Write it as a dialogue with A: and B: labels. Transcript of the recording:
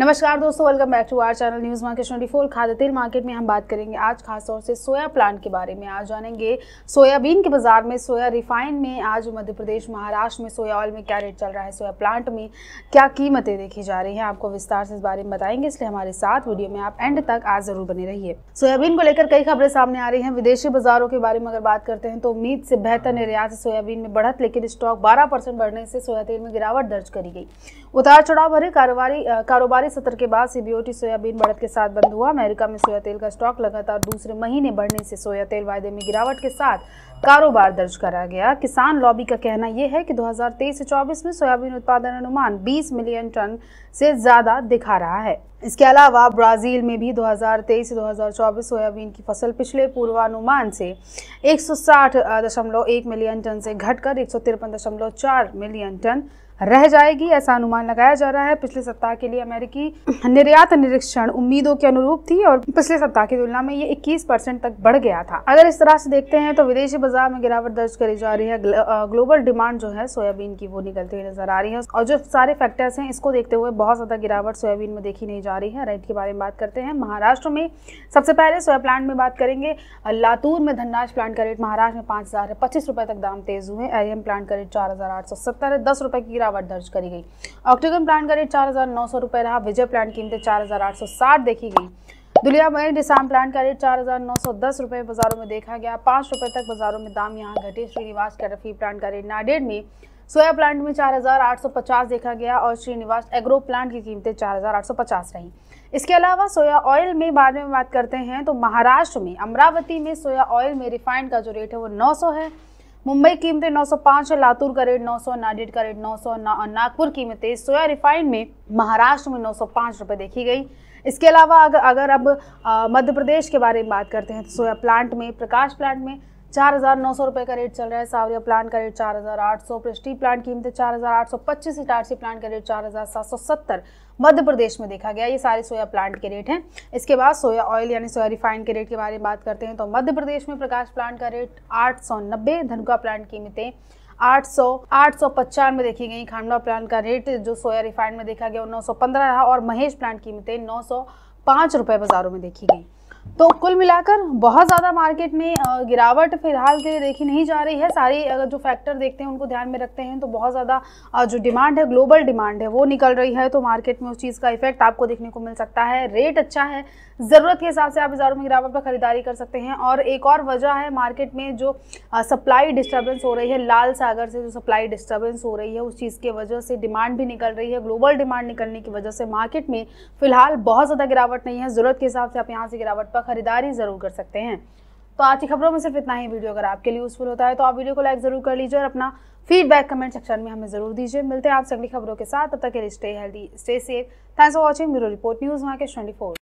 A: नमस्कार दोस्तों welcome back to our channel news market twenty four खाद्य तेल मार्केट में हम बात करेंगे आज खासतौर से सोया प्लांट के बारे में आज जानेंगे सोयाबीन के बाजार में सोया रिफाइन में आज मध्य प्रदेश महाराष्ट्र में सोया ऑयल में क्या रेट चल रहा है सोया प्लांट में क्या कीमतें देखी जा रही हैं आपको विस्तार से इस बारे में बताएंगे इसलिए हमारे साथ वीडियो में आप एंड तक आज जरूर बने रहिए सोयाबीन को लेकर कई खबरें सामने आ रही हैं विदेशी बाजारों के बारे में अगर बात करते हैं तो उम्मीद से बेहतर निर्यात सोयाबीन में बढ़त लेकिन स्टॉक बारह बढ़ने से सोया तेल में गिरावट दर्ज करी गई उतार चढ़ाव भरे कारोबारी कारोबारी सरकारी सत्र के बाद सीबीओटी सोयाबीन बढ़त के साथ बंद हुआ अमेरिका में सोया तेल का स्टॉक लगातार दूसरे महीने बढ़ने से सोया तेल वायदे में गिरावट के साथ कारोबार दर्ज करा गया किसान लॉबी का कहना यह है कि 2023 से 24 में सोयाबीन उत्पादन अनुमान 20 मिलियन टन से ज़्यादा दिखा रहा है इसके अलावा ब्राज़ील में भी 2023 से 2024 सोयाबीन की फसल पिछले पूर्वानुमान से एक मिलियन टन से घटकर एक मिलियन टन रह जाएगी ऐसा अनुमान लगाया जा रहा है पिछले सप्ताह के लिए अमेरिकी निर्यात निरीक्षण उम्मीदों के अनुरूप थी और पिछले सप्ताह की तुलना में ये 21 परसेंट तक बढ़ गया था अगर इस तरह से देखते हैं तो विदेशी बाजार बाजार में गिरावट दर्ज करी जा रही है ग्लोबल डिमांड जो है सोयाबीन की वो निकलती हुई नजर आ रही है और जो सारे फैक्टर्स हैं इसको देखते हुए बहुत ज़्यादा गिरावट सोयाबीन में देखी नहीं जा रही है रेट के बारे में बात करते हैं महाराष्ट्र में सबसे पहले सोया प्लांट में बात करेंगे लातूर में धनराज प्लांट का रेट महाराष्ट्र में पांच हज़ार पच्चीस रुपए तक दाम तेज़ हुए एरियम प्लांट का रेट चार हज़ार आठ सौ सत्तर है दस रुपए की गिरावट दर्ज करी गई ऑक्टोगन प्लांट का रेट चार हज़ार नौ सौ रुपए रहा विजय प्लांट कीमतें चार हज़ार आठ सौ साठ देखी गई दुलिया में डिसाम प्लांट का रेट चार हज़ार नौ सौ दस रुपए बाज़ारों में देखा गया पांच रुपए तक बाज़ारों में दाम यहाँ घटे श्रीनिवास का रफी प्लांट का रेट नाडेड में सोया प्लांट में 4,850 देखा गया और श्रीनिवास एग्रो प्लांट की कीमतें 4,850 रही इसके अलावा सोया ऑयल में बाद में बात करते हैं तो महाराष्ट्र में अमरावती में सोया ऑयल में रिफाइंड का जो रेट है वो 900 है मुंबई कीमतें 905 है लातूर का रेट 900 नाडेड का रेट 900 ना, नागपुर कीमतें सोया रिफाइंड में महाराष्ट्र में पांच रुपए देखी गई इसके अलावा अगर अगर अब मध्य प्रदेश के बारे में बात करते हैं तो सोया प्लांट में प्रकाश प्लांट में चार हज़ार नौ सौ रुपये का रेट चल रहा है सावरिया प्लांट का रेट चार हज़ार आठ सौ प्रेस्टी प्लांट कीमतें चार हज़ार आठ सौ पच्चीस इटारसी प्लांट का रेट चार हज़ार सात सौ सत्तर मध्य प्रदेश में देखा गया ये सारे सोया प्लांट के रेट हैं इसके बाद सोया ऑयल यानी सोया रिफाइंड के रेट के बारे में बात करते हैं तो मध्य प्रदेश में प्रकाश प्लांट का रेट आठ सौ नब्बे धनुका प्लांट कीमतें आठ सौ आठ सौ पचानवे देखी गई खांडवा प्लांट का रेट जो सोया रिफाइंड में देखा गया नौ सौ पंद्रह रहा और महेश प्लांट कीमतें नौ सौ पांच रुपए बाज़ारों में देखी गई तो कुल मिलाकर बहुत ज़्यादा मार्केट में गिरावट फिलहाल के लिए देखी नहीं जा रही है सारी अगर जो फैक्टर देखते हैं उनको ध्यान में रखते हैं तो बहुत ज़्यादा जो डिमांड है ग्लोबल डिमांड है वो निकल रही है तो मार्केट में उस चीज़ का इफेक्ट आपको देखने को मिल सकता है रेट अच्छा है ज़रूरत के हिसाब से आप हजारों में गिरावट पर ख़रीदारी कर सकते हैं और एक और वजह है मार्केट में जो सप्लाई डिस्टर्बेंस हो रही है लाल सागर से जो सप्लाई डिस्टर्बेंस हो रही है उस चीज़ की वजह से डिमांड भी निकल रही है ग्लोबल डिमांड निकलने की वजह से मार्केट में फ़िलहाल बहुत ज़्यादा गिरावट नहीं है ज़रूरत के हिसाब से आप यहाँ से गिरावट पर खरीदारी ज़रूर कर सकते हैं तो आज की खबरों में सिर्फ इतना ही वीडियो अगर आपके लिए यूज़फुल होता है तो आप वीडियो को लाइक ज़रूर कर लीजिए और अपना फीडबैक कमेंट सेक्शन में हमें ज़रूर दीजिए मिलते हैं आप अगली खबरों के साथ तब तक के लिए stay healthy stay safe thanks for watching bureau report news के ट्वेंटी